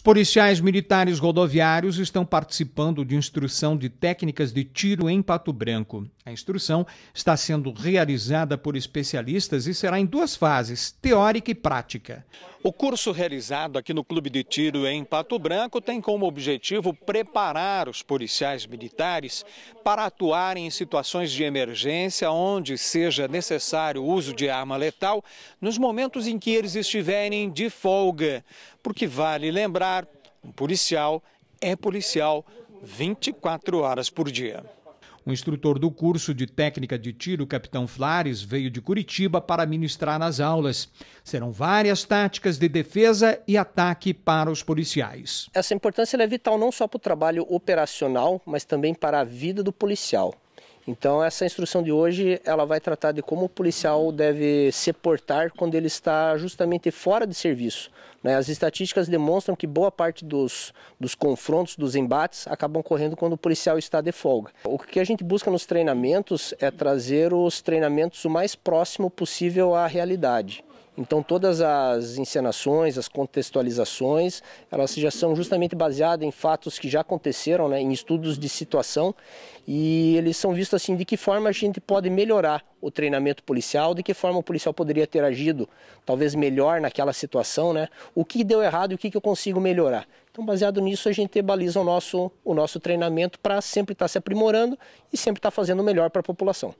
Os policiais militares rodoviários estão participando de instrução de técnicas de tiro em Pato Branco. A instrução está sendo realizada por especialistas e será em duas fases, teórica e prática. O curso realizado aqui no Clube de Tiro em Pato Branco tem como objetivo preparar os policiais militares para atuarem em situações de emergência onde seja necessário o uso de arma letal nos momentos em que eles estiverem de folga. Porque vale lembrar um policial é policial 24 horas por dia. O instrutor do curso de técnica de tiro, capitão Flares, veio de Curitiba para ministrar nas aulas. Serão várias táticas de defesa e ataque para os policiais. Essa importância é vital não só para o trabalho operacional, mas também para a vida do policial. Então essa instrução de hoje ela vai tratar de como o policial deve se portar quando ele está justamente fora de serviço. Né? As estatísticas demonstram que boa parte dos, dos confrontos, dos embates, acabam ocorrendo quando o policial está de folga. O que a gente busca nos treinamentos é trazer os treinamentos o mais próximo possível à realidade. Então todas as encenações, as contextualizações, elas já são justamente baseadas em fatos que já aconteceram, né, em estudos de situação, e eles são vistos assim de que forma a gente pode melhorar o treinamento policial, de que forma o policial poderia ter agido talvez melhor naquela situação, né? O que deu errado e o que, que eu consigo melhorar. Então, baseado nisso, a gente baliza o nosso, o nosso treinamento para sempre estar tá se aprimorando e sempre estar tá fazendo o melhor para a população.